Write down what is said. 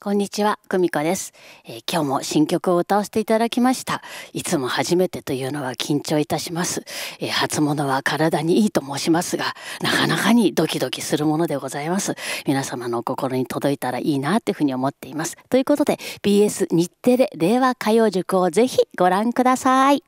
こんにちは、久美子です、えー、今日も新曲を歌わせていただきました。いつも初めてというのは緊張いたします。えー、初物は体にいいと申しますが、なかなかにドキドキするものでございます。皆様の心に届いたらいいなというふうに思っています。ということで、BS 日テレ令和歌謡塾をぜひご覧ください。